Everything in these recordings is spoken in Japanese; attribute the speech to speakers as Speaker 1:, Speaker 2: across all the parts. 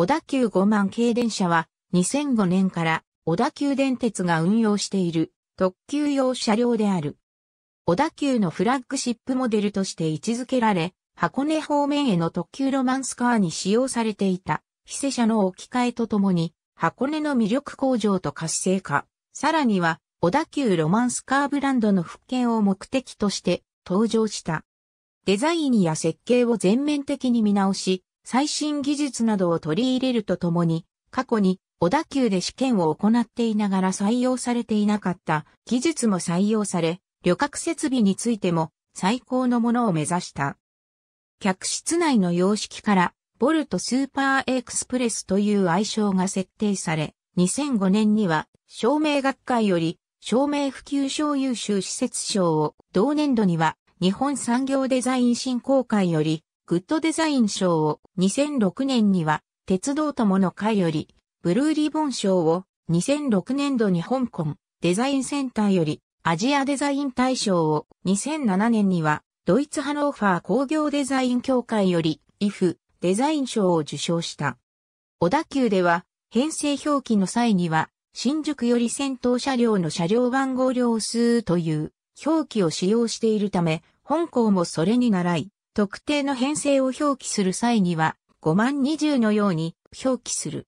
Speaker 1: 小田急5万系電車は2005年から小田急電鉄が運用している特急用車両である。小田急のフラッグシップモデルとして位置づけられ、箱根方面への特急ロマンスカーに使用されていた、非施車の置き換えとともに、箱根の魅力向上と活性化、さらには、小田急ロマンスカーブランドの復権を目的として登場した。デザインや設計を全面的に見直し、最新技術などを取り入れるとともに、過去に小田急で試験を行っていながら採用されていなかった技術も採用され、旅客設備についても最高のものを目指した。客室内の様式から、ボルトスーパーエクスプレスという愛称が設定され、2005年には、照明学会より、照明普及賞優秀施設賞を、同年度には、日本産業デザイン振興会より、グッドデザイン賞を2006年には鉄道友の会より、ブルーリボン賞を2006年度に香港デザインセンターよりアジアデザイン大賞を2007年にはドイツハノーファー工業デザイン協会より IF デザイン賞を受賞した。小田急では編成表記の際には新宿より先頭車両の車両番号量数という表記を使用しているため本校もそれに習い特定の編成を表記する際には、5万20のように表記する。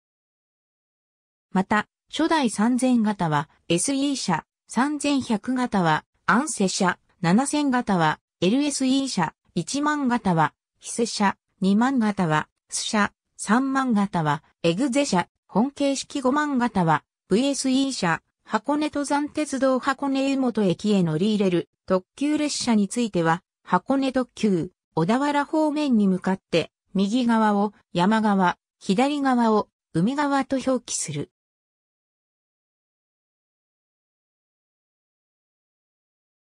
Speaker 1: また、初代3000型は SE 社、3100型はアンセ社、7000型は LSE 社、1万型はヒセ社、2万型はス社、3万型はエグゼ社、本形式5万型は VSE 社、箱根登山鉄道箱根湯本駅へ乗り入れる特急列車については、箱根特急、小田原方面に向かって、右側を山側、左側を海側と表記する。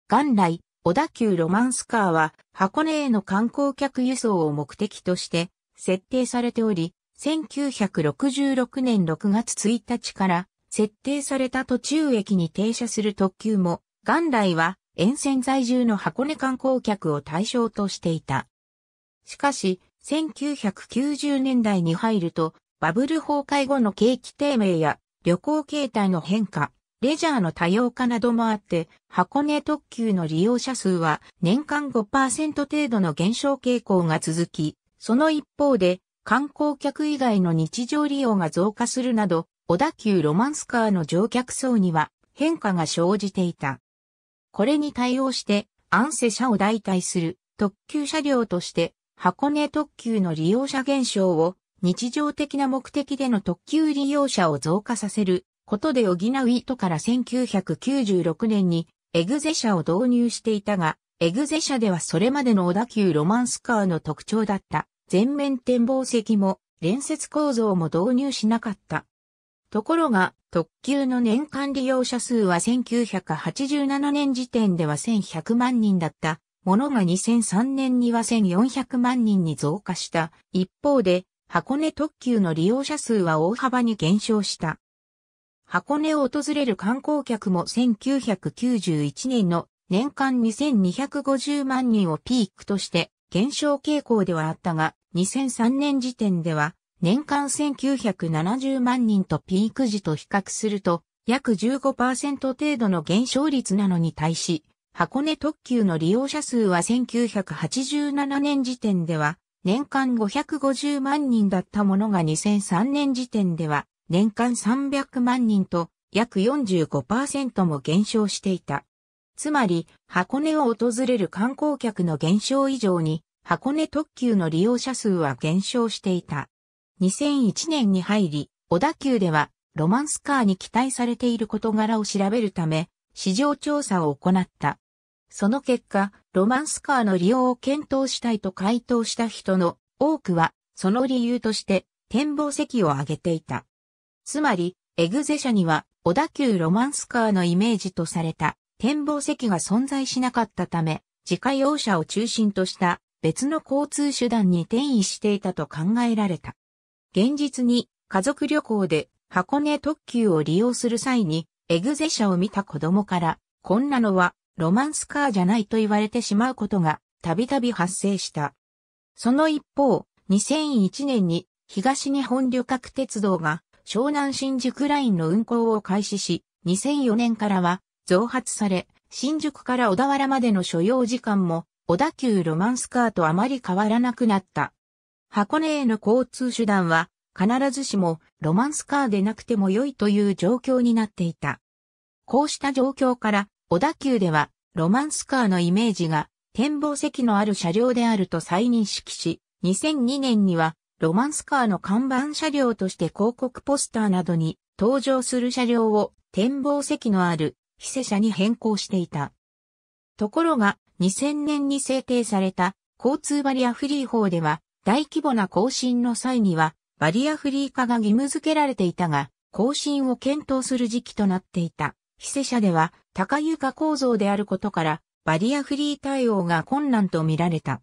Speaker 1: 元来、小田急ロマンスカーは箱根への観光客輸送を目的として設定されており、1966年6月1日から設定された途中駅に停車する特急も、元来は沿線在住の箱根観光客を対象としていた。しかし、1990年代に入ると、バブル崩壊後の景気低迷や旅行形態の変化、レジャーの多様化などもあって、箱根特急の利用者数は年間5%程度の減少傾向が続き、その一方で、観光客以外の日常利用が増加するなど、小田急ロマンスカーの乗客層には変化が生じていた。これに対応して、アンセ車を代替する特急車両として、箱根特急の利用者減少を日常的な目的での特急利用者を増加させることで補う意図から1996年にエグゼ車を導入していたが、エグゼ車ではそれまでの小田急ロマンスカーの特徴だった全面展望席も連接構造も導入しなかった。ところが、特急の年間利用者数は1987年時点では1100万人だったものが2003年には1400万人に増加した。一方で、箱根特急の利用者数は大幅に減少した。箱根を訪れる観光客も1991年の年間2250万人をピークとして減少傾向ではあったが、2003年時点では年間1970万人とピーク時と比較すると、約15%程度の減少率なのに対し、箱根特急の利用者数は1987年時点では、年間550万人だったものが2003年時点では、年間300万人と約45%も減少していた。つまり、箱根を訪れる観光客の減少以上に、箱根特急の利用者数は減少していた。2001年に入り、小田急ではロマンスカーに期待されている事柄を調べるため、市場調査を行った。その結果、ロマンスカーの利用を検討したいと回答した人の多くは、その理由として展望席を挙げていた。つまり、エグゼ社には小田急ロマンスカーのイメージとされた展望席が存在しなかったため、自家用車を中心とした別の交通手段に転移していたと考えられた。現実に家族旅行で箱根特急を利用する際にエグゼ車を見た子供からこんなのはロマンスカーじゃないと言われてしまうことがたびたび発生した。その一方、2001年に東日本旅客鉄道が湘南新宿ラインの運行を開始し、2004年からは増発され、新宿から小田原までの所要時間も小田急ロマンスカーとあまり変わらなくなった。箱根への交通手段は必ずしもロマンスカーでなくても良いという状況になっていた。こうした状況から小田急ではロマンスカーのイメージが展望席のある車両であると再認識し、2002年にはロマンスカーの看板車両として広告ポスターなどに登場する車両を展望席のある非施車に変更していた。ところが2000年に制定された交通バリアフリー法では大規模な更新の際には、バリアフリー化が義務付けられていたが、更新を検討する時期となっていた。非正社では高床構造であることから、バリアフリー対応が困難と見られた。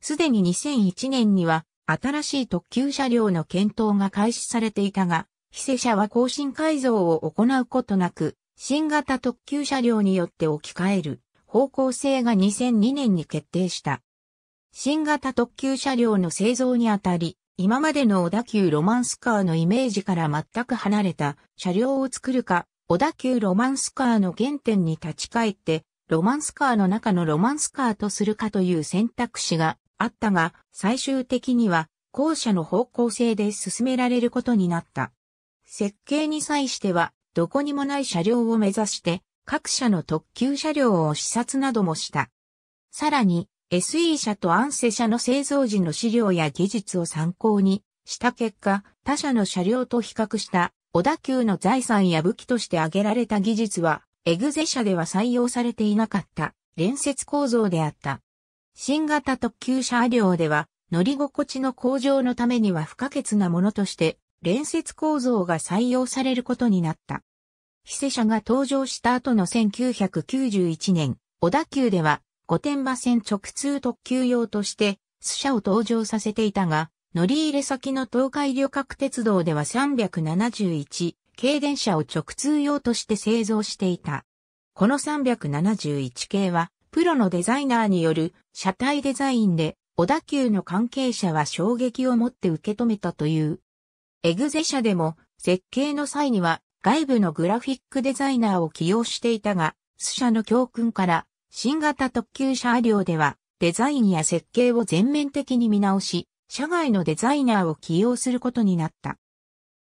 Speaker 1: すでに2001年には、新しい特急車両の検討が開始されていたが、非正社は更新改造を行うことなく、新型特急車両によって置き換える方向性が2002年に決定した。新型特急車両の製造にあたり、今までの小田急ロマンスカーのイメージから全く離れた車両を作るか、小田急ロマンスカーの原点に立ち返って、ロマンスカーの中のロマンスカーとするかという選択肢があったが、最終的には後者の方向性で進められることになった。設計に際しては、どこにもない車両を目指して、各社の特急車両を視察などもした。さらに、SE 社とアンセ社の製造時の資料や技術を参考にした結果、他社の車両と比較した小田急の財産や武器として挙げられた技術は、エグゼ社では採用されていなかった連接構造であった。新型特急車両では、乗り心地の向上のためには不可欠なものとして、連接構造が採用されることになった。非正社が登場した後の1991年、小田急では御殿場線直通特急用として、スャを登場させていたが、乗り入れ先の東海旅客鉄道では371系電車を直通用として製造していた。この371系は、プロのデザイナーによる車体デザインで、小田急の関係者は衝撃を持って受け止めたという。エグゼ社でも、設計の際には外部のグラフィックデザイナーを起用していたが、ス社の教訓から新型特急車両では、デザインや設計を全面的に見直し、社外のデザイナーを起用することになった。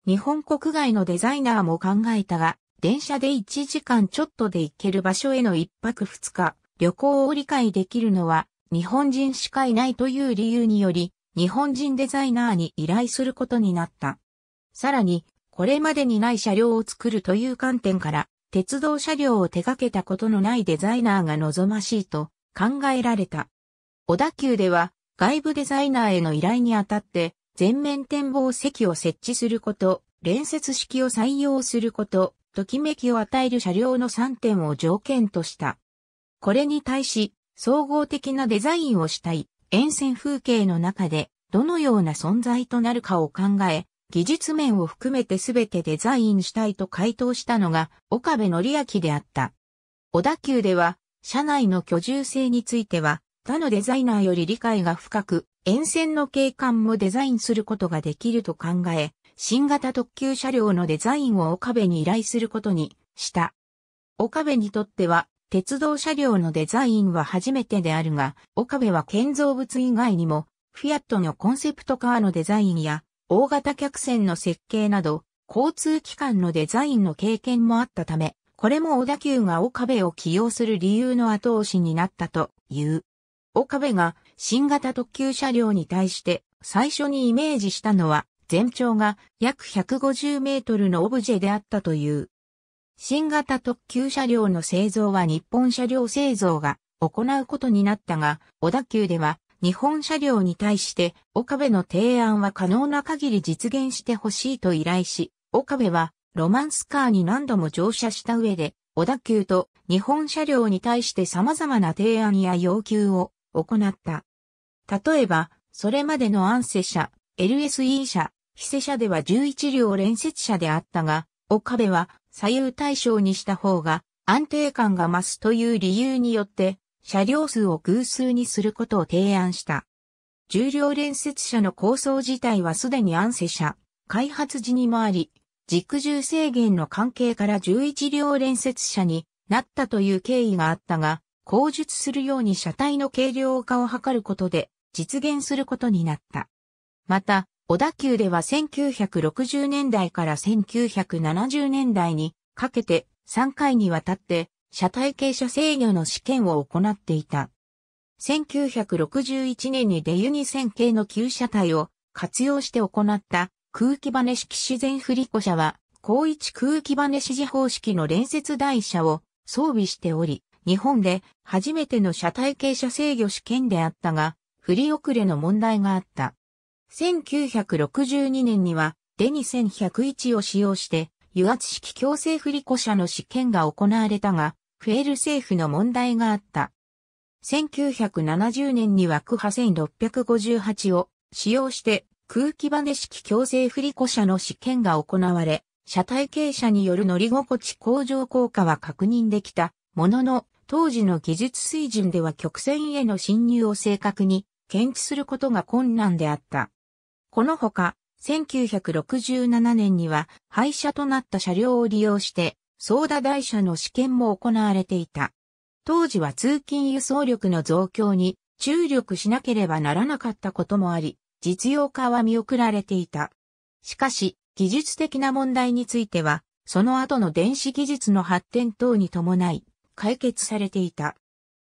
Speaker 1: 日本国外のデザイナーも考えたが、電車で1時間ちょっとで行ける場所への1泊2日、旅行を理解できるのは日本人しかいないという理由により、日本人デザイナーに依頼することになった。さらに、これまでにない車両を作るという観点から、鉄道車両を手掛けたことのないデザイナーが望ましいと考えられた。小田急では外部デザイナーへの依頼にあたって全面展望席を設置すること、連接式を採用すること、ときめきを与える車両の3点を条件とした。これに対し、総合的なデザインをしたい沿線風景の中でどのような存在となるかを考え、技術面を含めて全てデザインしたいと回答したのが岡部則明であった。小田急では、社内の居住性については、他のデザイナーより理解が深く、沿線の景観もデザインすることができると考え、新型特急車両のデザインを岡部に依頼することにした。岡部にとっては、鉄道車両のデザインは初めてであるが、岡部は建造物以外にも、フィアットのコンセプトカーのデザインや、大型客船の設計など、交通機関のデザインの経験もあったため、これも小田急が岡部を起用する理由の後押しになったという。岡部が新型特急車両に対して最初にイメージしたのは全長が約150メートルのオブジェであったという。新型特急車両の製造は日本車両製造が行うことになったが、小田急では日本車両に対して岡部の提案は可能な限り実現してほしいと依頼し、岡部はロマンスカーに何度も乗車した上で、小田急と日本車両に対して様々な提案や要求を行った。例えば、それまでの安セ社、LSE 社、非セ社では11両連接車であったが、岡部は左右対称にした方が安定感が増すという理由によって車両数を偶数にすることを提案した。重量連接車の構想自体はすでに安セ車、開発時にもあり、軸重制限の関係から11両連接車になったという経緯があったが、後述するように車体の軽量化を図ることで実現することになった。また、小田急では1960年代から1970年代にかけて3回にわたって車体傾斜制御の試験を行っていた。1961年にデユニ線形の旧車体を活用して行った空気バネ式自然振り子車は、高一空気バネ指示方式の連接台車を装備しており、日本で初めての車体傾斜制御試験であったが、振り遅れの問題があった。1962年には、デニ1101を使用して、油圧式強制振り子車の試験が行われたが、フェール政府の問題があった。1970年に枠派1658を使用して空気バネ式強制振り子車の試験が行われ、車体傾斜による乗り心地向上効果は確認できたものの、当時の技術水準では曲線への侵入を正確に検知することが困難であった。このほか、1967年には廃車となった車両を利用してソダ台車の試験も行われていた。当時は通勤輸送力の増強に注力しなければならなかったこともあり、実用化は見送られていた。しかし、技術的な問題については、その後の電子技術の発展等に伴い、解決されていた。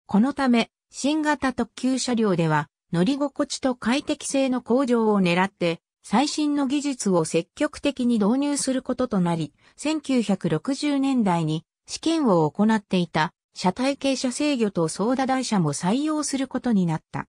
Speaker 1: このため、新型特急車両では、乗り心地と快適性の向上を狙って、最新の技術を積極的に導入することとなり、1960年代に試験を行っていた車体系車制御とソーダ台車も採用することになった。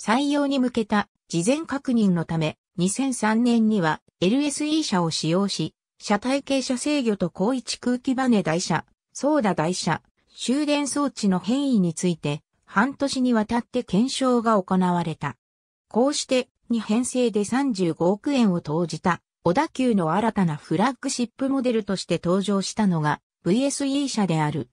Speaker 1: 採用に向けた事前確認のため、2003年には LSE 車を使用し、車体系車制御と高一空気バネ台車、ソーダ台車、終電装置の変異について、半年にわたって検証が行われた。こうしてに編成で35億円を投じた、小田急の新たなフラッグシップモデルとして登場したのが VSE 車である。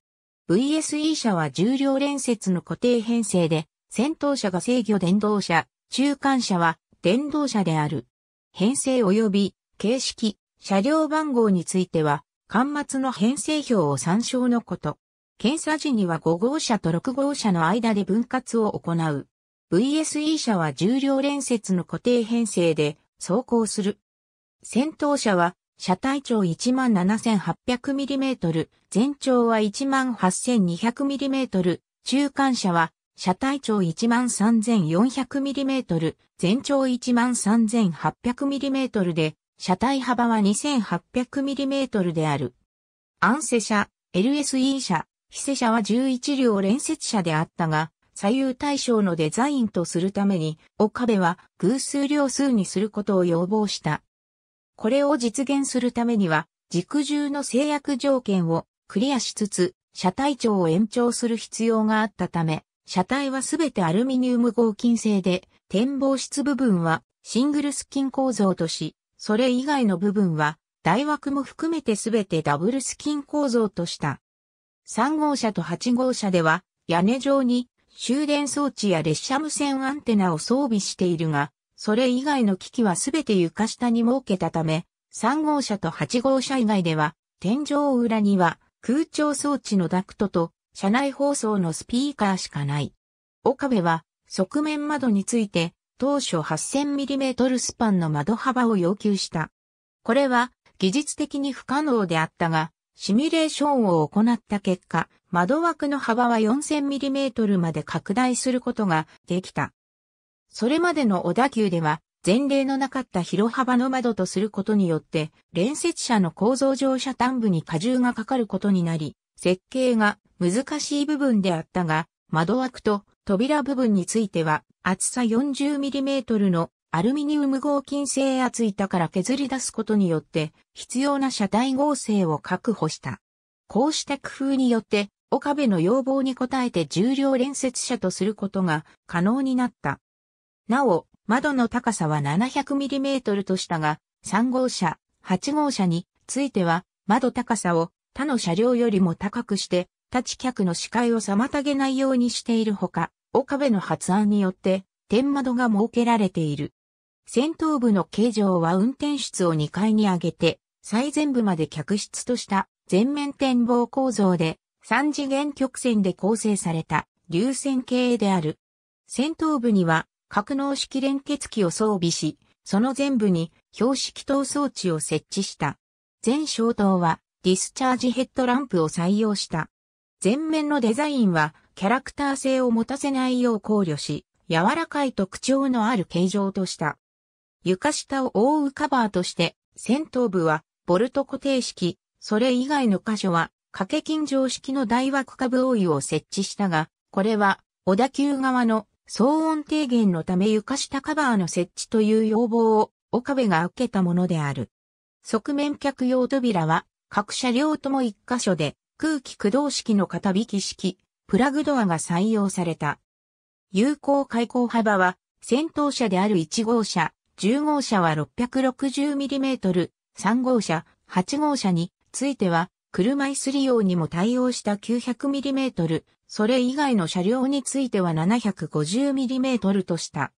Speaker 1: VSE 車は重量連接の固定編成で、先頭車が制御電動車、中間車は電動車である。編成及び形式、車両番号については、端末の編成表を参照のこと。検査時には5号車と6号車の間で分割を行う。VSE 車は重量連接の固定編成で走行する。先頭車は車体長 17,800mm、全長は 18,200mm、中間車は車体長 13,400mm、全長 13,800mm で、車体幅は 2800mm である。アンセ車、LSE 車、非セ車は11両連接車であったが、左右対称のデザインとするために、岡部は偶数量数にすることを要望した。これを実現するためには、軸重の制約条件をクリアしつつ、車体長を延長する必要があったため、車体はすべてアルミニウム合金製で、展望室部分はシングルスキン構造とし、それ以外の部分は台枠も含めてすべてダブルスキン構造とした。3号車と8号車では屋根上に終電装置や列車無線アンテナを装備しているが、それ以外の機器はすべて床下に設けたため、3号車と8号車以外では、天井裏には空調装置のダクトと車内放送のスピーカーしかない。岡部は側面窓について当初 8000mm スパンの窓幅を要求した。これは技術的に不可能であったが、シミュレーションを行った結果、窓枠の幅は 4000mm まで拡大することができた。それまでの小田急では、前例のなかった広幅の窓とすることによって、連接車の構造上車端部に荷重がかかることになり、設計が難しい部分であったが、窓枠と扉部分については厚さ 40mm のアルミニウム合金製圧板から削り出すことによって必要な車体合成を確保した。こうした工夫によって岡部の要望に応えて重量連接車とすることが可能になった。なお、窓の高さは 700mm としたが、3号車、8号車については、窓高さを他の車両よりも高くして、立ち客の視界を妨げないようにしているほか、岡部の発案によって、天窓が設けられている。先頭部の形状は運転室を2階に上げて、最前部まで客室とした全面展望構造で、3次元曲線で構成された流線形である。先頭部には格納式連結機を装備し、その前部に標識等装置を設置した。全小灯はディスチャージヘッドランプを採用した。前面のデザインはキャラクター性を持たせないよう考慮し、柔らかい特徴のある形状とした。床下を覆うカバーとして、先頭部はボルト固定式、それ以外の箇所は掛け金常式の大枠株覆いを設置したが、これは小田急側の騒音低減のため床下カバーの設置という要望を岡部が受けたものである。側面客用扉は各車両とも一箇所で空気駆動式の片引き式、プラグドアが採用された。有効開口幅は先頭車である1号車、10号車は 660mm、3号車、8号車については、車椅子利用にも対応した 900mm、それ以外の車両については 750mm とした。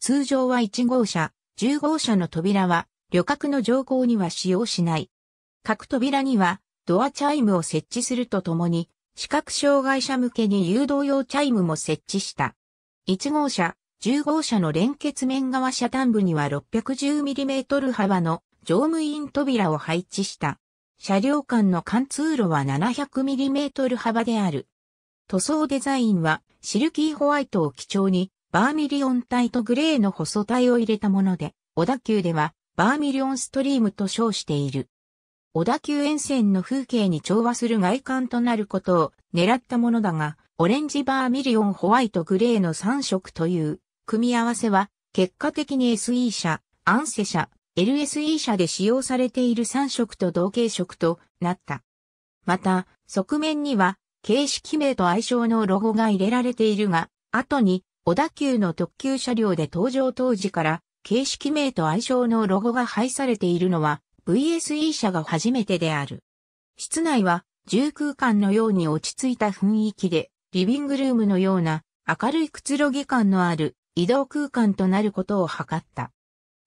Speaker 1: 通常は1号車、10号車の扉は、旅客の乗降には使用しない。各扉には、ドアチャイムを設置するとともに、視覚障害者向けに誘導用チャイムも設置した。1号車、10号車の連結面側車端部には 610mm 幅の乗務員扉を配置した。車両間の貫通路は 700mm 幅である。塗装デザインはシルキーホワイトを基調にバーミリオン体とグレーの細体を入れたもので、小田急ではバーミリオンストリームと称している。小田急沿線の風景に調和する外観となることを狙ったものだが、オレンジバーミリオンホワイトグレーの3色という組み合わせは、結果的に SE 社、アンセ社、LSE 社で使用されている3色と同型色となった。また、側面には、形式名と愛称のロゴが入れられているが、後に、小田急の特急車両で登場当時から、形式名と愛称のロゴが配されているのは、VSE 社が初めてである。室内は、重空間のように落ち着いた雰囲気で、リビングルームのような明るいくつろぎ感のある移動空間となることを図った。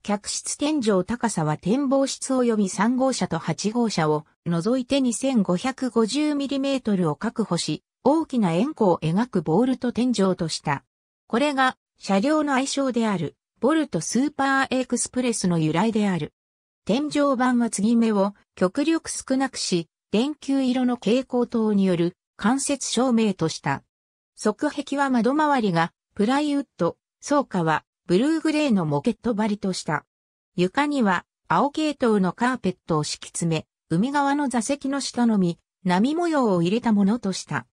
Speaker 1: 客室天井高さは展望室及び3号車と8号車を除いて 2550mm を確保し、大きな円弧を描くボールと天井とした。これが車両の愛称である、ボルトスーパーエクスプレスの由来である。天井板は継ぎ目を極力少なくし、電球色の蛍光灯による間接照明とした。側壁は窓周りがプライウッド、倉庫はブルーグレーのモケット張りとした。床には青系統のカーペットを敷き詰め、海側の座席の下のみ、波模様を入れたものとした。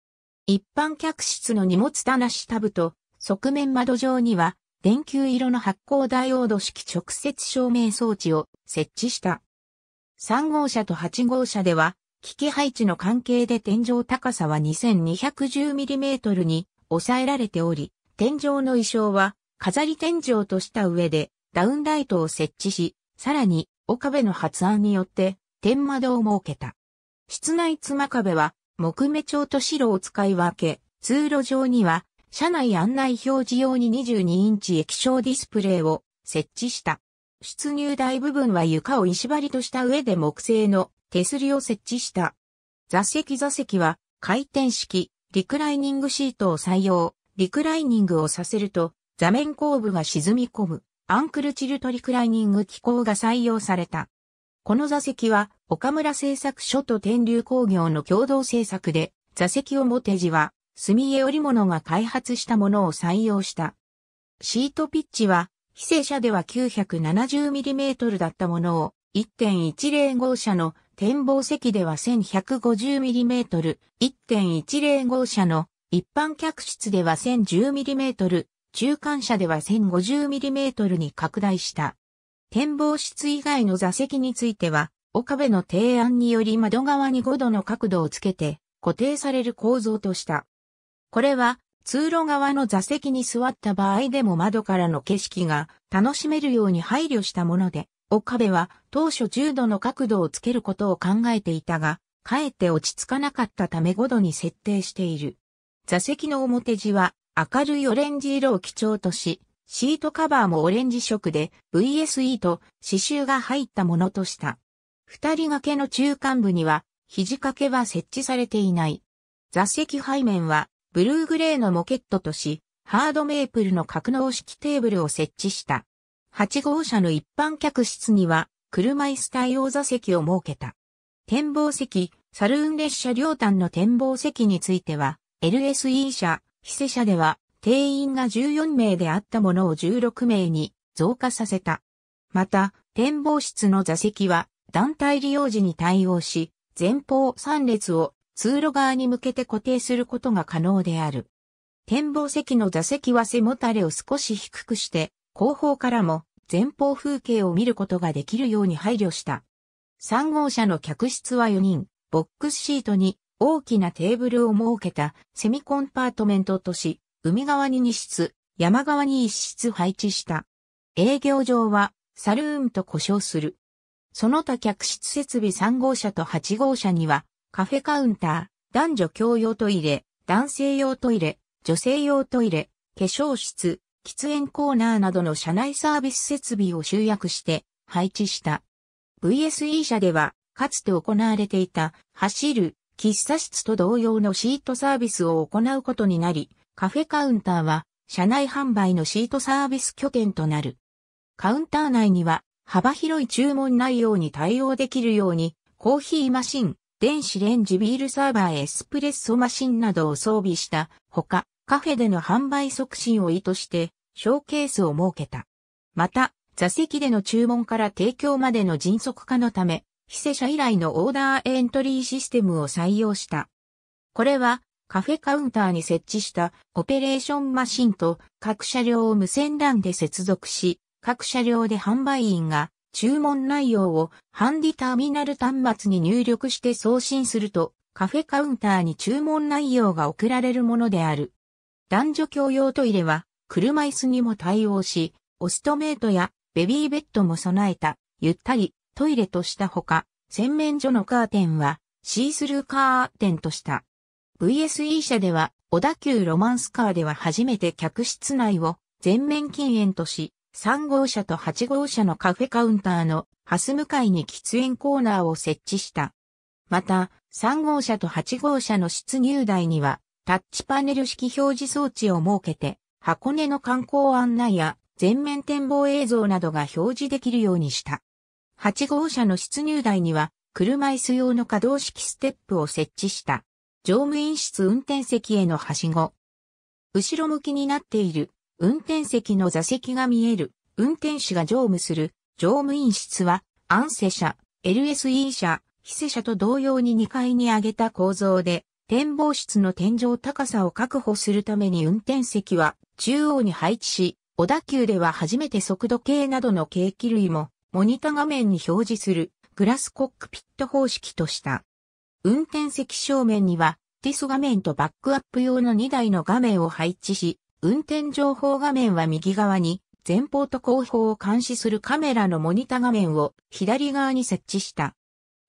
Speaker 1: 一般客室の荷物棚下部と側面窓上には電球色の発光ダイオード式直接照明装置を設置した。3号車と8号車では、機器配置の関係で天井高さは 2210mm に抑えられており、天井の衣装は、飾り天井とした上で、ダウンライトを設置し、さらに、岡部の発案によって、天窓を設けた。室内妻壁は、木目調と白を使い分け、通路上には、車内案内表示用に22インチ液晶ディスプレイを設置した。出入台部分は床を石張りとした上で木製の手すりを設置した。座席座席は回転式、リクライニングシートを採用。リクライニングをさせると、座面後部が沈み込む、アンクルチルトリクライニング機構が採用された。この座席は、岡村製作所と天竜工業の共同製作で、座席をもてじは、墨絵織物が開発したものを採用した。シートピッチは、非正車では 970mm だったものを、1.10号車の展望席では 1150mm、1.10号車の一般客室では 1010mm、中間車では 1050mm に拡大した。展望室以外の座席については、岡部の提案により窓側に5度の角度をつけて固定される構造とした。これは通路側の座席に座った場合でも窓からの景色が楽しめるように配慮したもので、岡部は当初10度の角度をつけることを考えていたが、かえって落ち着かなかったため5度に設定している。座席の表地は明るいオレンジ色を基調とし、シートカバーもオレンジ色で VSE と刺繍が入ったものとした。二人掛けの中間部には肘掛けは設置されていない。座席背面はブルーグレーのモケットとし、ハードメープルの格納式テーブルを設置した。8号車の一般客室には車椅子対応座席を設けた。展望席、サルーン列車両端の展望席については、LSE 社、非世社では、定員が14名であったものを16名に増加させた。また、展望室の座席は団体利用時に対応し、前方3列を通路側に向けて固定することが可能である。展望席の座席は背もたれを少し低くして、後方からも前方風景を見ることができるように配慮した。3号車の客室は4人、ボックスシートに大きなテーブルを設けたセミコンパートメントとし、海側に2室、山側に1室配置した。営業場はサルームと呼称する。その他客室設備3号車と8号車には、カフェカウンター、男女共用トイレ、男性用トイレ、女性用トイレ、化粧室、喫煙コーナーなどの車内サービス設備を集約して配置した。VSE 車では、かつて行われていた、走る、喫茶室と同様のシートサービスを行うことになり、カフェカウンターは社内販売のシートサービス拠点となる。カウンター内には幅広い注文内容に対応できるように、コーヒーマシン、電子レンジビールサーバーエスプレッソマシンなどを装備したほか、カフェでの販売促進を意図して、ショーケースを設けた。また、座席での注文から提供までの迅速化のため、非正社以来のオーダーエントリーシステムを採用した。これは、カフェカウンターに設置したオペレーションマシンと各車両を無線 LAN で接続し、各車両で販売員が注文内容をハンディターミナル端末に入力して送信すると、カフェカウンターに注文内容が送られるものである。男女共用トイレは車椅子にも対応し、オストメートやベビーベッドも備えた、ゆったりトイレとしたほか、洗面所のカーテンはシースルーカーテンとした。VSE 社では、小田急ロマンスカーでは初めて客室内を全面禁煙とし、3号車と8号車のカフェカウンターのハス向かいに喫煙コーナーを設置した。また、3号車と8号車の出入台には、タッチパネル式表示装置を設けて、箱根の観光案内や全面展望映像などが表示できるようにした。8号車の出入台には、車椅子用の可動式ステップを設置した。乗務員室運転席へのはしご。後ろ向きになっている、運転席の座席が見える、運転手が乗務する、乗務員室は、安世車、LSE 車、非世車と同様に2階に上げた構造で、展望室の天井高さを確保するために運転席は中央に配置し、小田急では初めて速度計などの計器類もモニタ画面に表示するグラスコックピット方式とした。運転席正面にはディス画面とバックアップ用の2台の画面を配置し、運転情報画面は右側に前方と後方を監視するカメラのモニタ画面を左側に設置した。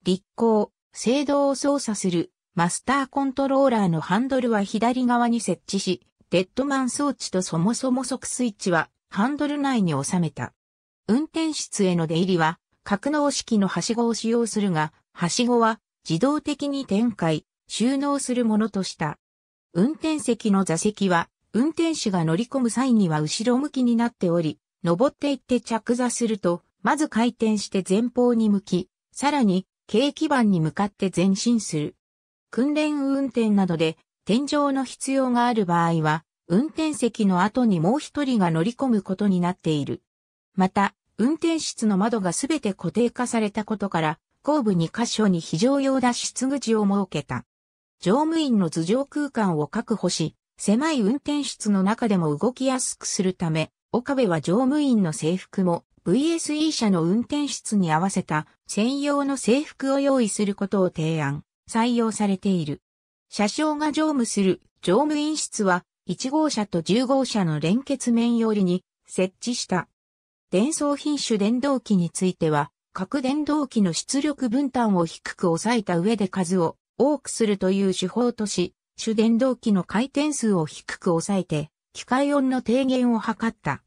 Speaker 1: 立行、制動を操作するマスターコントローラーのハンドルは左側に設置し、デッドマン装置とそもそも即スイッチはハンドル内に収めた。運転室への出入りは、格納式のはしごを使用するが、はしごは自動的に展開、収納するものとした。運転席の座席は、運転手が乗り込む際には後ろ向きになっており、登っていって着座すると、まず回転して前方に向き、さらに、軽基板に向かって前進する。訓練運転などで、天井の必要がある場合は、運転席の後にもう一人が乗り込むことになっている。また、運転室の窓がすべて固定化されたことから、後部2箇所に非常用脱出口を設けた。乗務員の頭上空間を確保し、狭い運転室の中でも動きやすくするため、岡部は乗務員の制服も VSE 社の運転室に合わせた専用の制服を用意することを提案、採用されている。車掌が乗務する乗務員室は1号車と10号車の連結面よりに設置した。伝送品種電動機については、各電動機の出力分担を低く抑えた上で数を多くするという手法とし、主電動機の回転数を低く抑えて、機械音の低減を図った。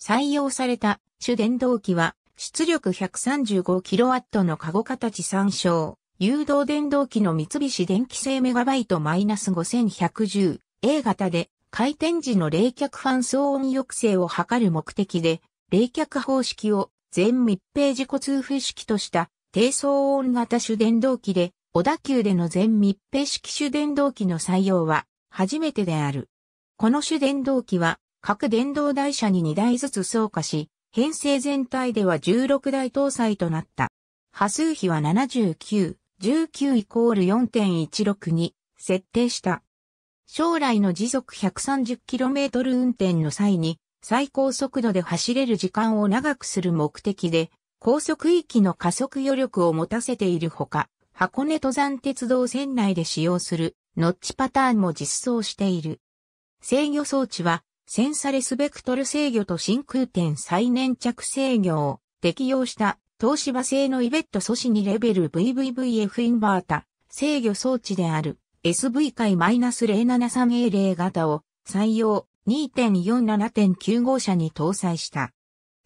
Speaker 1: 採用された主電動機は、出力 135kW のカゴ形参照、誘導電動機の三菱電機製メガバイト -5110A 型で、回転時の冷却ファン騒音抑制を図る目的で、冷却方式を全密閉自己通風式とした低騒音型手電動機で、小田急での全密閉式手電動機の採用は初めてである。この手電動機は各電動台車に2台ずつ走化し、編成全体では16台搭載となった。波数比は79、19イコール4.16に設定した。将来の時速 130km 運転の際に最高速度で走れる時間を長くする目的で、高速域の加速余力を持たせているほか、箱根登山鉄道線内で使用するノッチパターンも実装している。制御装置は、センサレスベクトル制御と真空点再粘着制御を適用した東芝製のイベット素子2レベル VVVF インバータ制御装置である SV -0730 型を採用、2.47.95車に搭載した。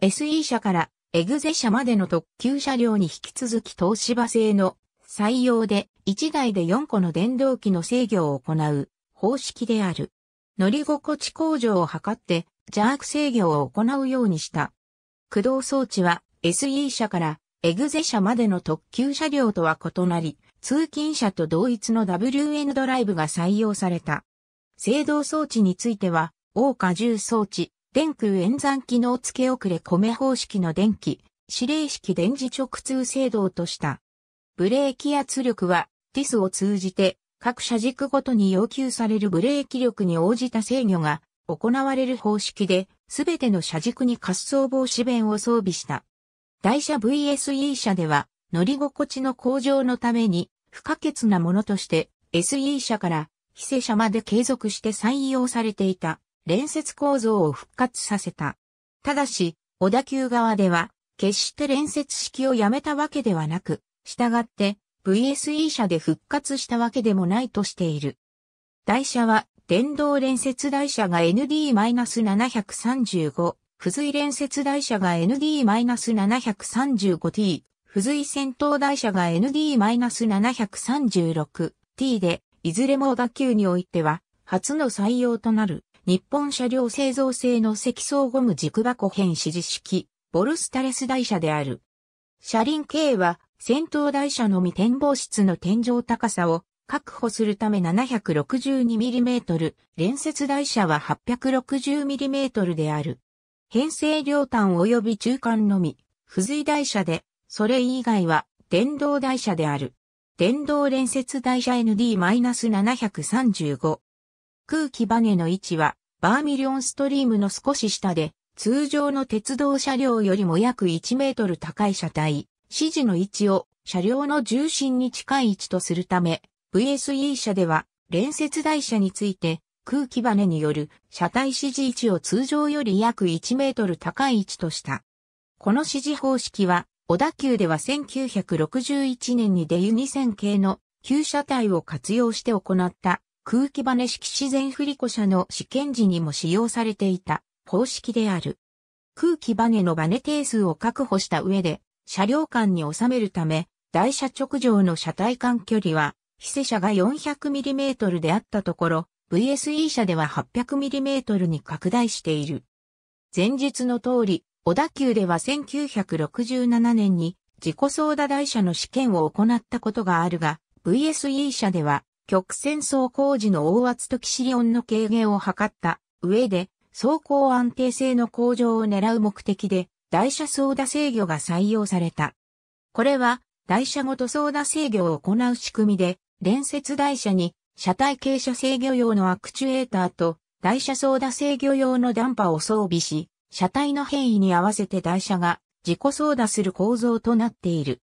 Speaker 1: SE 車からエグゼ車までの特急車両に引き続き東芝製の採用で1台で4個の電動機の制御を行う方式である。乗り心地向上を図ってジャーク制御を行うようにした。駆動装置は SE 車からエグゼ車までの特急車両とは異なり、通勤車と同一の WN ドライブが採用された。制動装置については、大荷重装置、電空演算機能付け遅れ米方式の電気、指令式電磁直通制動とした。ブレーキ圧力は、ティスを通じて、各車軸ごとに要求されるブレーキ力に応じた制御が行われる方式で、すべての車軸に滑走防止弁を装備した。台車 VSE 車では、乗り心地の向上のために、不可欠なものとして、SE 車から、非正車まで継続して採用されていた。連接構造を復活させた。ただし、小田急側では、決して連接式をやめたわけではなく、従って VSE 車で復活したわけでもないとしている。台車は電動連接台車が ND-735、付随連接台車が ND-735T、付随戦闘台車が ND-736T で、いずれも小田急においては初の採用となる。日本車両製造製の積層ゴム軸箱編指示式、ボルスタレス台車である。車輪径は、先頭台車のみ展望室の天井高さを確保するため 762mm、連接台車は 860mm である。編成両端及び中間のみ、付随台車で、それ以外は電動台車である。電動連接台車 ND-735 空気バネの位置は、バーミリオンストリームの少し下で、通常の鉄道車両よりも約1メートル高い車体、指示の位置を車両の重心に近い位置とするため、VSE 車では、連接台車について、空気バネによる車体指示位置を通常より約1メートル高い位置とした。この指示方式は、小田急では1961年にデユニセン系の旧車体を活用して行った空気バネ式自然振り子車の試験時にも使用されていた方式である。空気バネのバネ定数を確保した上で、車両間に収めるため、台車直上の車体間距離は、非接車が 400mm であったところ、VSE 車では 800mm に拡大している。前述の通り、小田急では1967年に自己操舵台車の試験を行ったことがあるが、VSE 車では曲線走行時の大圧とキシリオンの軽減を図った上で、走行安定性の向上を狙う目的で、台車操舵制御が採用された。これは、台車ごと操舵制御を行う仕組みで、連接台車に、車体傾斜制御用のアクチュエーターと、台車操舵制御用のダンパを装備し、車体の変異に合わせて台車が自己操舵する構造となっている。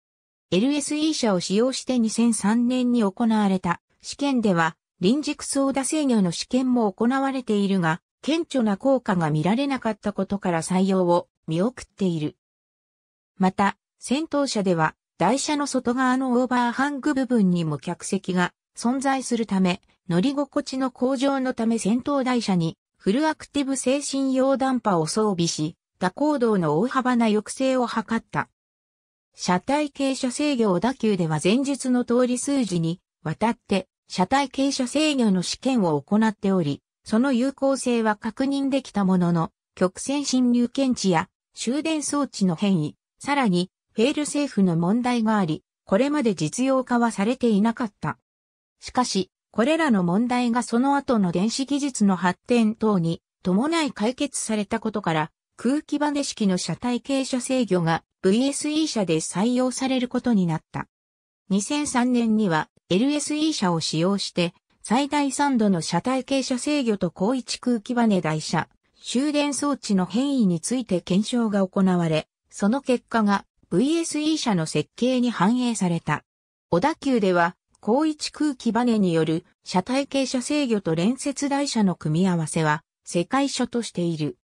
Speaker 1: LSE 車を使用して2003年に行われた試験では臨時相打制御の試験も行われているが、顕著な効果が見られなかったことから採用を見送っている。また、戦闘車では台車の外側のオーバーハング部分にも客席が存在するため、乗り心地の向上のため戦闘台車にフルアクティブ精神用ダンパを装備し、蛇行動の大幅な抑制を図った。車体傾斜制御を打球では前述の通り数字にわたって車体傾斜制御の試験を行っており、その有効性は確認できたものの、曲線侵入検知や終電装置の変異、さらにフェールセーフの問題があり、これまで実用化はされていなかった。しかし、これらの問題がその後の電子技術の発展等に伴い解決されたことから、空気バネ式の車体傾斜制御が VSE 車で採用されることになった。2003年には LSE 車を使用して、最大3度の車体傾斜制御と高一空気バネ台車、終電装置の変異について検証が行われ、その結果が VSE 車の設計に反映された。小田急では、高一空気バネによる車体傾斜制御と連接台車の組み合わせは世界初としている。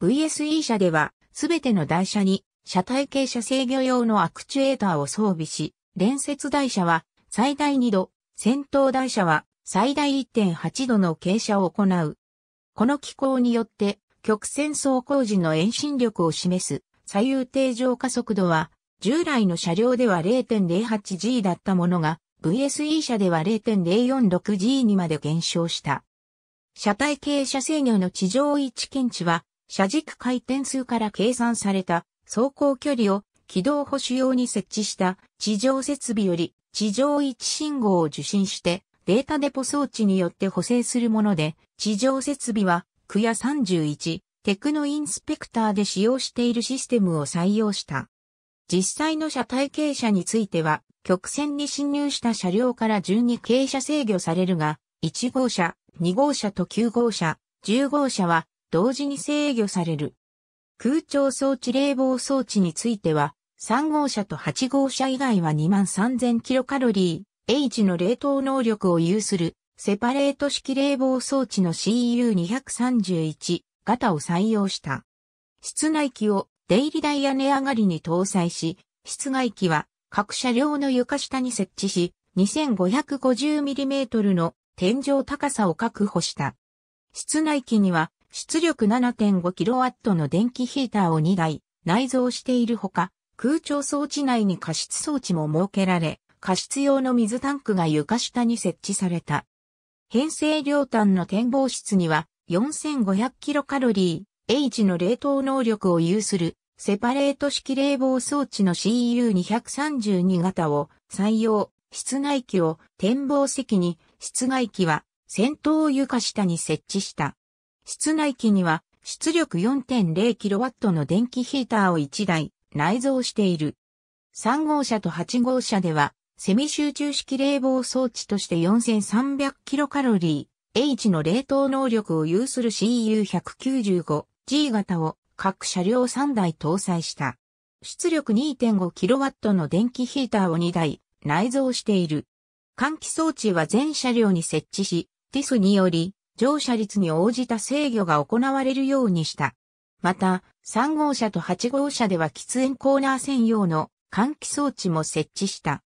Speaker 1: VSE 車では、すべての台車に車体傾斜制御用のアクチュエーターを装備し、連接台車は最大2度、先頭台車は最大1.8度の傾斜を行う。この機構によって曲線走行時の遠心力を示す左右定常加速度は従来の車両では 0.08G だったものが VSE 車では 0.046G にまで減少した。車体傾斜制御の地上位置検知は車軸回転数から計算された走行距離を軌道保守用に設置した地上設備より地上位置信号を受信して、データデポ装置によって補正するもので、地上設備は、クヤ31、テクノインスペクターで使用しているシステムを採用した。実際の車体傾斜については、曲線に侵入した車両から順に傾斜制御されるが、1号車、2号車と9号車、10号車は同時に制御される。空調装置冷房装置については、3号車と8号車以外は23000キロカロリー H の冷凍能力を有するセパレート式冷房装置の CU231 型を採用した。室内機を出入り台屋根上がりに搭載し、室外機は各車両の床下に設置し、2550mm の天井高さを確保した。室内機には出力 7.5kW の電気ヒーターを2台内蔵しているほか、空調装置内に加湿装置も設けられ、加湿用の水タンクが床下に設置された。編成両端の展望室には4500キロカロリー H の冷凍能力を有するセパレート式冷房装置の CU232 型を採用、室内機を展望席に、室外機は先頭を床下に設置した。室内機には出力4 0ットの電気ヒーターを1台、内蔵している。3号車と8号車では、セミ集中式冷房装置として4300キロカロリー、H の冷凍能力を有する CU195G 型を各車両3台搭載した。出力 2.5kW の電気ヒーターを2台内蔵している。換気装置は全車両に設置し、TIS により乗車率に応じた制御が行われるようにした。また、3号車と8号車では喫煙コーナー専用の換気装置も設置した。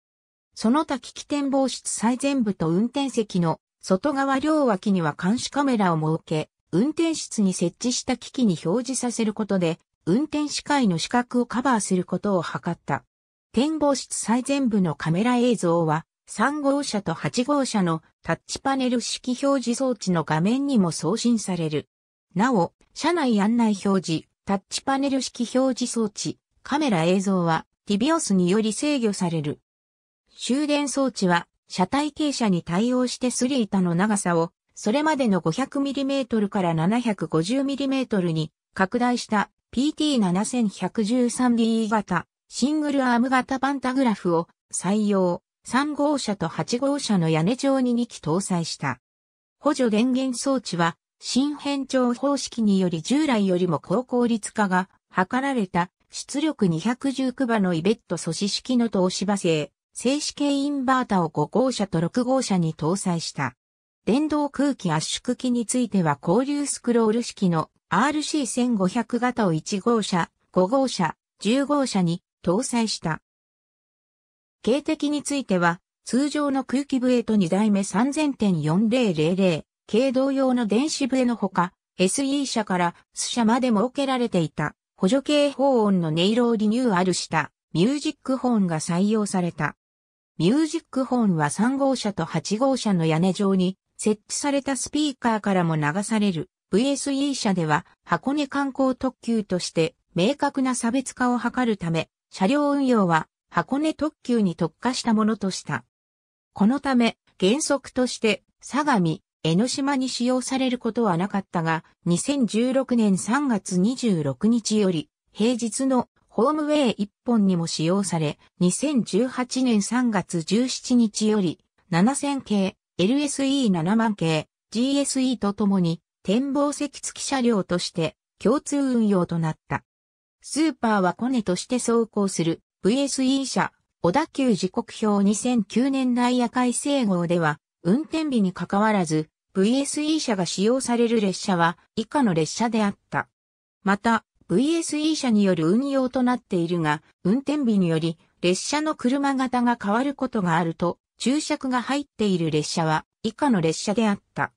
Speaker 1: その他危機点防室最前部と運転席の外側両脇には監視カメラを設け、運転室に設置した機器に表示させることで、運転士会の資格をカバーすることを図った。展望室最前部のカメラ映像は、3号車と8号車のタッチパネル式表示装置の画面にも送信される。なお、車内案内表示、タッチパネル式表示装置、カメラ映像は、ティビオスにより制御される。終電装置は、車体傾斜に対応してスリ板の長さを、それまでの 500mm から 750mm に拡大した p t 7 1 1 3 d 型シングルアーム型パンタグラフを採用3号車と8号車の屋根上に2機搭載した。補助電源装置は新変調方式により従来よりも高効率化が図られた出力219馬のイベット素子式の投資馬製、静止系インバータを5号車と6号車に搭載した。電動空気圧縮機については交流スクロール式の RC1500 型を1号車、5号車、10号車に搭載した。警的については通常の空気部。と2台目3000.4000軽動用の電子笛のほか、SE 社からス社まで設けられていた補助系保音の音色をリニューアルしたミュージックホーンが採用された。ミュージックホーンは3号車と8号車の屋根上に設置されたスピーカーからも流される VSE 社では箱根観光特急として明確な差別化を図るため車両運用は箱根特急に特化したものとした。このため原則として相模、江ノ島に使用されることはなかったが、2016年3月26日より、平日のホームウェイ一本にも使用され、2018年3月17日より、7000系、LSE7 万系、GSE とともに、展望席付き車両として共通運用となった。スーパーはコネとして走行する VSE 車、小田急時刻表2009年ダイヤ改正号では、運転日に関わらず、VSE 車が使用される列車は以下の列車であった。また、VSE 車による運用となっているが、運転日により列車の車型が変わることがあると、注釈が入っている列車は以下の列車であった。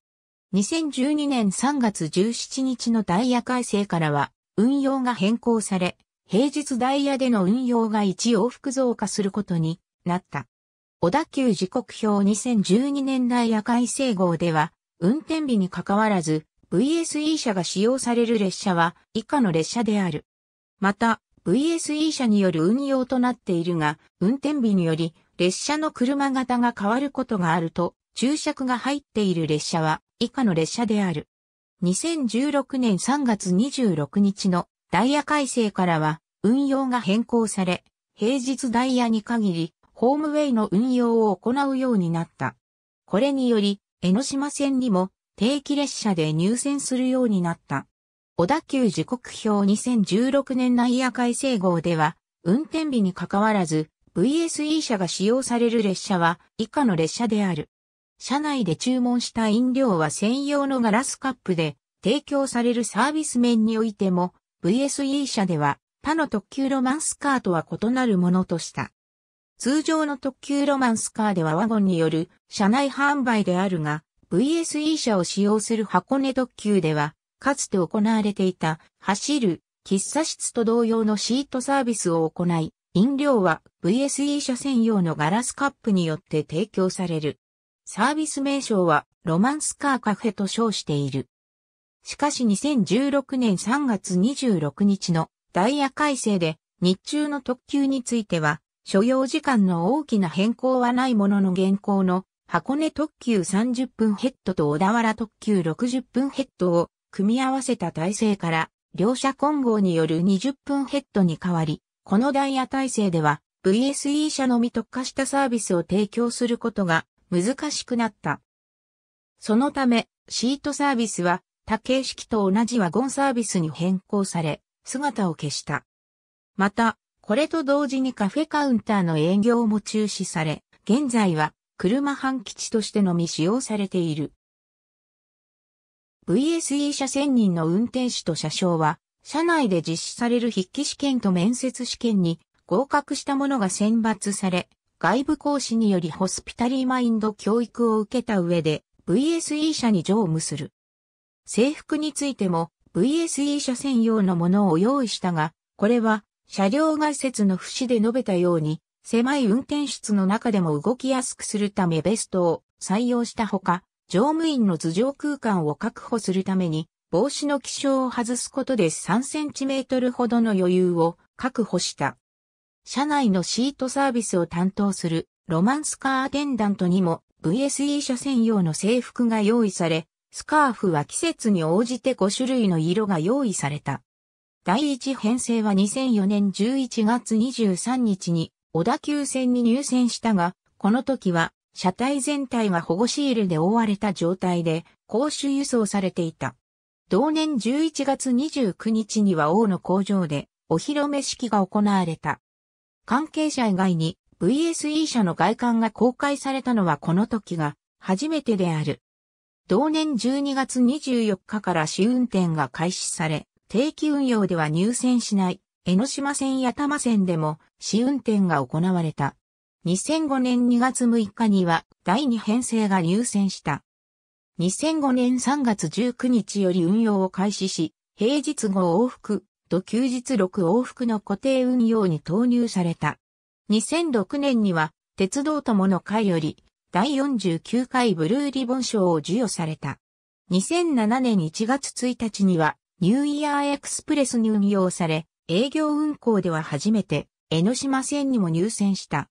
Speaker 1: 2012年3月17日のダイヤ改正からは、運用が変更され、平日ダイヤでの運用が1往復増加することになった。小田急時刻表2012年ダイヤ改正号では、運転日に関わらず、VSE 車が使用される列車は以下の列車である。また、VSE 車による運用となっているが、運転日により列車の車型が変わることがあると、注釈が入っている列車は以下の列車である。2016年3月26日のダイヤ改正からは運用が変更され、平日ダイヤに限りホームウェイの運用を行うようになった。これにより江ノ島線にも定期列車で入線するようになった。小田急時刻表2016年内夜改正号では、運転日に関わらず、VSE 車が使用される列車は以下の列車である。車内で注文した飲料は専用のガラスカップで提供されるサービス面においても VSE 車では他の特急ロマンスカーとは異なるものとした。通常の特急ロマンスカーではワゴンによる車内販売であるが、VSE 車を使用する箱根特急では、かつて行われていた、走る、喫茶室と同様のシートサービスを行い、飲料は VSE 車専用のガラスカップによって提供される。サービス名称はロマンスカーカフェと称している。しかし2016年3月26日のダイヤ改正で日中の特急については所要時間の大きな変更はないものの現行の箱根特急30分ヘッドと小田原特急60分ヘッドを組み合わせた体制から両者混合による20分ヘッドに変わり、このダイヤ体制では VSE 社のみ特化したサービスを提供することが難しくなった。そのため、シートサービスは他形式と同じワゴンサービスに変更され、姿を消した。また、これと同時にカフェカウンターの営業も中止され、現在は車半基地としてのみ使用されている。VSE 車1000人の運転士と車掌は、車内で実施される筆記試験と面接試験に合格した者が選抜され、外部講師によりホスピタリーマインド教育を受けた上で VSE 車に乗務する。制服についても VSE 車専用のものを用意したが、これは車両外説の節で述べたように、狭い運転室の中でも動きやすくするためベストを採用したほか、乗務員の頭上空間を確保するために、帽子の気象を外すことで3センチメートルほどの余裕を確保した。車内のシートサービスを担当するロマンスカーアテンダントにも VSE 車専用の制服が用意され、スカーフは季節に応じて5種類の色が用意された。第一編成は2004年11月23日に小田急線に入線したが、この時は車体全体が保護シールで覆われた状態で公衆輸送されていた。同年11月29日には王の工場でお披露目式が行われた。関係者以外に VSE 社の外観が公開されたのはこの時が初めてである。同年12月24日から試運転が開始され、定期運用では入線しない、江ノ島線や多摩線でも試運転が行われた。2005年2月6日には第2編成が入線した。2005年3月19日より運用を開始し、平日5往復と休日6往復の固定運用に投入された。2006年には鉄道友の会より第49回ブルーリボン賞を授与された。2007年1月1日にはニューイヤーエクスプレスに運用され、営業運行では初めて江ノ島線にも入線した。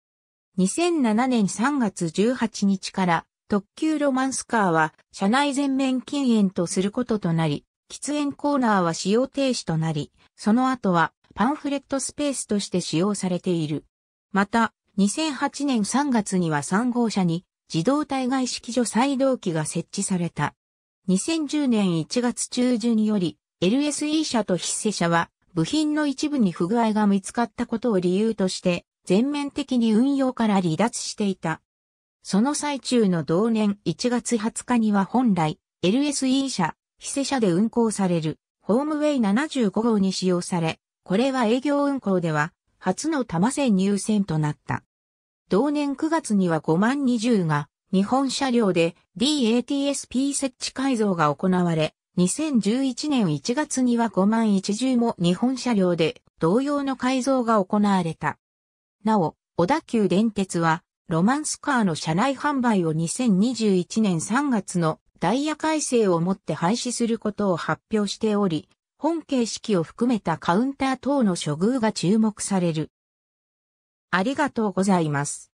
Speaker 1: 2007年3月18日から特急ロマンスカーは車内全面禁煙とすることとなり、喫煙コーナーは使用停止となり、その後はパンフレットスペースとして使用されている。また、2008年3月には3号車に自動体外式所再動機が設置された。2010年1月中旬により、LSE 社と筆社は部品の一部に不具合が見つかったことを理由として全面的に運用から離脱していた。その最中の同年1月20日には本来 LSE 社、筆社で運行されるホームウェイ75号に使用され、これは営業運行では初の多摩線入線となった。同年9月には5万20が日本車両で DATSP 設置改造が行われ、2011年1月には5万10も日本車両で同様の改造が行われた。なお、小田急電鉄は、ロマンスカーの車内販売を2021年3月のダイヤ改正をもって廃止することを発表しており、本形式を含めたカウンター等の処遇が注目される。ありがとうございます。